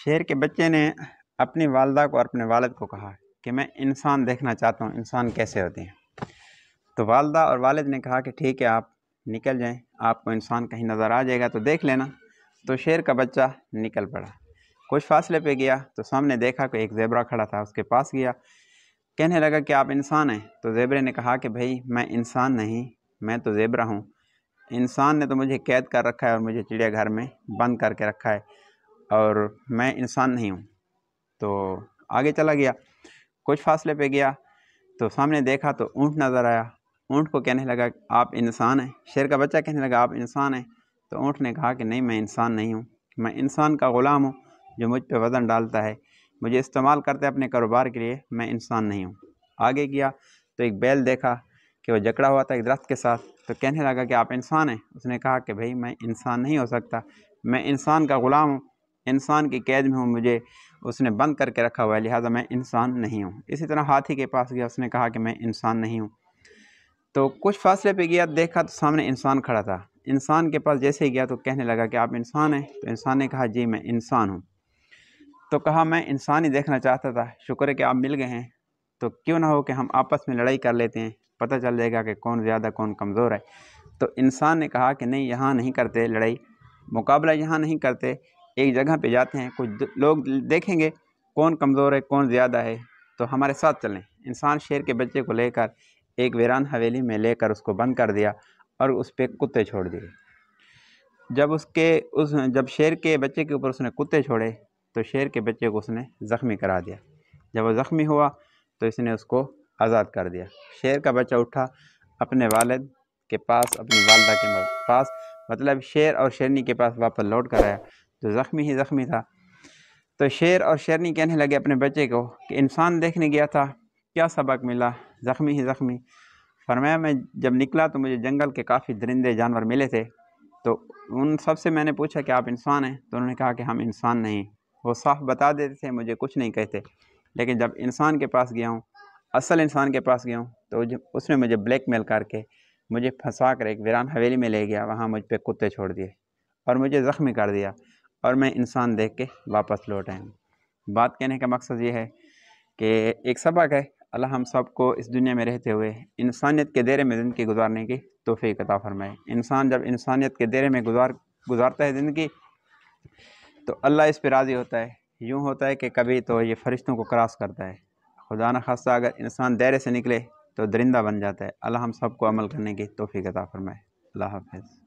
शेर के बच्चे ने अपनी वालदा को और अपने वालद को कहा कि मैं इंसान देखना चाहता हूँ इंसान कैसे होते हैं तो वालदा और वालद ने कहा कि ठीक है आप निकल जाएं आपको इंसान कहीं नज़र आ जाएगा तो देख लेना तो शेर का बच्चा निकल पड़ा कुछ फासले पे गया तो सामने देखा कि एक जेबरा खड़ा था उसके पास गया कहने लगा कि आप इंसान हैं तो जेबरे ने कहा कि भाई मैं इंसान नहीं मैं तो जेबरा हूँ इंसान ने तो मुझे कैद कर रखा है और मुझे चिड़ियाघर में बंद करके रखा है और मैं इंसान नहीं हूँ तो आगे चला गया कुछ फासले पे गया तो सामने देखा तो ऊँट नज़र आया ऊँट को कहने लगा आप इंसान हैं शेर का बच्चा कहने लगा आप इंसान हैं तो ऊँट ने कहा कि नहीं मैं इंसान नहीं हूँ मैं इंसान का ग़ुलाम हूँ जो मुझ पर वज़न डालता है मुझे इस्तेमाल करते अपने कारोबार के लिए मैं इंसान नहीं हूँ आगे गया तो एक बैल देखा कि वह जकड़ा हुआ था एक दरख्त के साथ तो कहने लगा कि आप इंसान हैं उसने कहा कि भाई मैं इंसान नहीं हो सकता मैं इंसान का ग़ुलाम हूँ इंसान की कैद में हूँ मुझे उसने बंद करके रखा हुआ है लिहाजा मैं इंसान नहीं हूँ इसी तरह हाथी के पास गया उसने कहा कि मैं इंसान नहीं हूँ तो कुछ फासले पे गया देखा तो सामने इंसान खड़ा था इंसान के पास जैसे ही गया तो कहने लगा कि आप इंसान हैं तो इंसान ने कहा जी मैं इंसान हूँ तो कहा मैं इंसान ही देखना चाहता था शुक्र है कि आप मिल गए हैं तो क्यों ना हो कि हम आपस में लड़ाई कर लेते हैं पता चल जाएगा कि कौन ज़्यादा कौन कमज़ोर है तो इंसान ने कहा कि नहीं यहाँ नहीं करते लड़ाई मुकाबला यहाँ नहीं करते एक जगह पे जाते हैं कुछ लोग देखेंगे कौन कमज़ोर है कौन ज़्यादा है तो हमारे साथ चलें इंसान शेर के बच्चे को लेकर एक वीरान हवेली में लेकर उसको बंद कर दिया और उस पर कुत्ते छोड़ दिए जब उसके उस जब शेर के बच्चे के ऊपर उसने कुत्ते छोड़े तो शेर के बच्चे को उसने ज़ख्मी करा दिया जब वो ज़ख्मी हुआ तो इसने उसको आज़ाद कर दिया शेर का बच्चा उठा अपने वालद के पास अपनी वालदा के पास मतलब शेर और शेरनी के पास वापस लौट कर आया तो ज़ख्मी ही ज़ख्मी था तो शेर और शेरनी कहने लगे अपने बच्चे को कि इंसान देखने गया था क्या सबक मिला ज़ख्मी ही ज़ख्मी फरमाया मैं जब निकला तो मुझे जंगल के काफ़ी दरिंदे जानवर मिले थे तो उन सब से मैंने पूछा कि आप इंसान हैं तो उन्होंने कहा कि हम इंसान नहीं वो साफ बता देते थे मुझे कुछ नहीं कहते लेकिन जब इंसान के पास गया हूँ असल इंसान के पास गया हूँ तो उसने मुझे ब्लैक मेल करके मुझे फंसा कर एक वीरान हवेली में ले गया वहाँ मुझ पर कुत्ते छोड़ दिए और मुझे ज़ख्मी कर दिया और मैं इंसान देख के वापस लौट आया हूँ बात कहने का मकसद ये है कि एक सबक है अल्लाह हम सब को इस दुनिया में रहते हुए इंसानियत के दायरे में ज़िंदगी गुजारने की तोफ़ी कता फरमाए इंसान जब इंसानियत के दायरे में गुजार गुजारता है ज़िंदगी तो अल्लाह इस पर राज़ी होता है यूँ होता है कि कभी तो ये फरिश्तों को क्रॉस करता है खुदा न खासा अगर इंसान दायरे से निकले तो दरिंदा बन जाता है अल्लाह हम सबको अमल करने की तोहफ़ी कता फरमाए अल्लाह हाफिज़